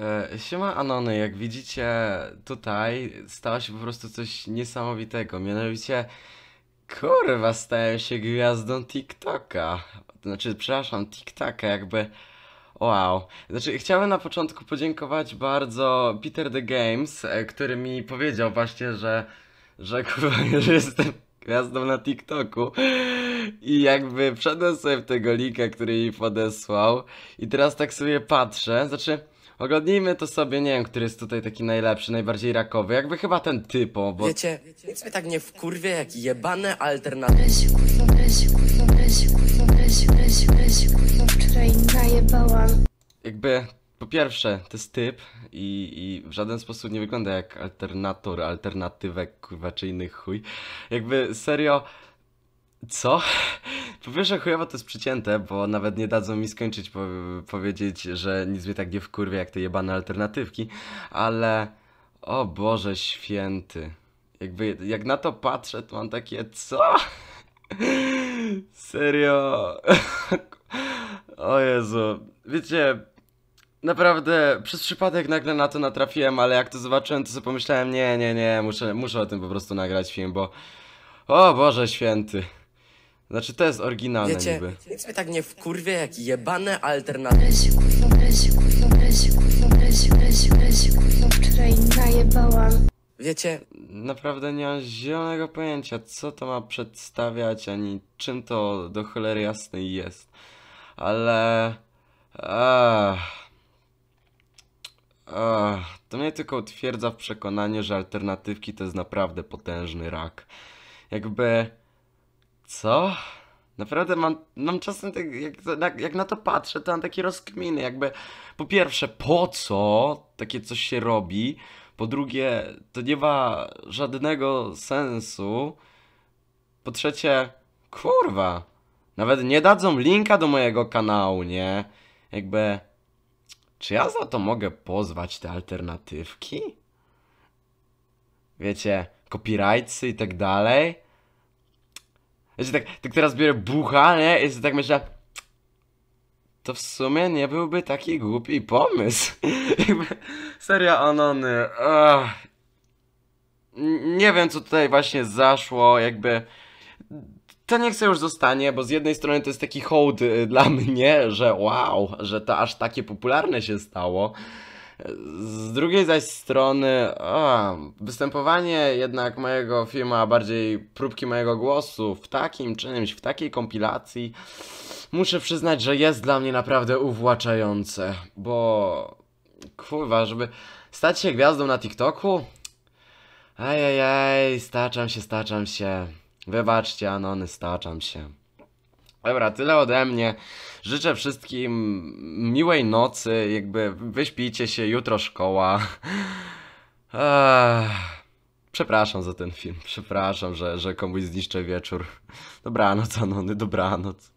E, siema Anony, jak widzicie tutaj stało się po prostu coś niesamowitego, mianowicie kurwa stałem się gwiazdą TikToka, znaczy przepraszam TikToka jakby wow. Znaczy chciałem na początku podziękować bardzo Peter the Games, e, który mi powiedział właśnie, że, że kurwa że jestem gwiazdą na TikToku. I jakby wszedłem sobie w tego linka, który mi podesłał i teraz tak sobie patrzę, znaczy Ogodnijmy to sobie, nie wiem, który jest tutaj taki najlepszy, najbardziej rakowy. Jakby chyba ten typo, bo... Wiecie, nic mnie tak nie kurwie jak jebane alternatywy. Bresi, kurwa, bresi, kurwa, bresi, kurwa, bresi, kurwa, wczoraj najebałam. Jakby, po pierwsze, to jest typ i, i w żaden sposób nie wygląda jak alternator, alternatywek, kurwa, czy innych chuj. Jakby, serio, co? Po pierwsze chujowo to jest przycięte, bo nawet nie dadzą mi skończyć po powiedzieć, że nic mnie tak nie wkurwia jak te jebane alternatywki, ale o Boże święty. Jakby, jak na to patrzę, to mam takie, co? Serio? o Jezu. Wiecie, naprawdę przez przypadek nagle na to natrafiłem, ale jak to zobaczyłem, to sobie pomyślałem, nie, nie, nie, muszę, muszę o tym po prostu nagrać film, bo... O Boże święty. Znaczy to jest oryginalne Wiecie, niby. nic mnie tak nie w kurwie, jak jebane alternatywy. Bresie, kurwa, bresie, kurwa, bresie, kurwa, bresie, bresie, kurwa, wczoraj najebałam. Wiecie, Naprawdę nie mam zielonego pojęcia, co to ma przedstawiać, ani czym to do cholery jasnej jest. Ale... Ach. Ah, to mnie tylko utwierdza w przekonaniu, że alternatywki to jest naprawdę potężny rak. Jakby... Co? Naprawdę mam, mam czasem, tak, jak, jak, na to patrzę, to mam takie rozkminy, jakby po pierwsze, po co takie coś się robi? Po drugie, to nie ma żadnego sensu. Po trzecie, kurwa, nawet nie dadzą linka do mojego kanału, nie? Jakby, czy ja za to mogę pozwać te alternatywki? Wiecie, copyrightsy i tak dalej? Znaczy tak, tak teraz biorę bucha, nie? I tak myślę... To w sumie nie byłby taki głupi pomysł. Seria Anony. Ugh. Nie wiem, co tutaj właśnie zaszło, jakby... To niech sobie już zostanie, bo z jednej strony to jest taki hołd y, dla mnie, że wow, że to aż takie popularne się stało. Z drugiej zaś strony, występowanie jednak mojego filmu, a bardziej próbki mojego głosu w takim czymś, w takiej kompilacji, muszę przyznać, że jest dla mnie naprawdę uwłaczające, bo kurwa, żeby stać się gwiazdą na TikToku? Ajajaj, staczam się, staczam się. Wybaczcie, Anony, staczam się. Dobra, tyle ode mnie. Życzę wszystkim miłej nocy, jakby wyśpijcie się, jutro szkoła. przepraszam za ten film, przepraszam, że, że komuś zniszczę wieczór. Dobranoc, Anony, dobranoc.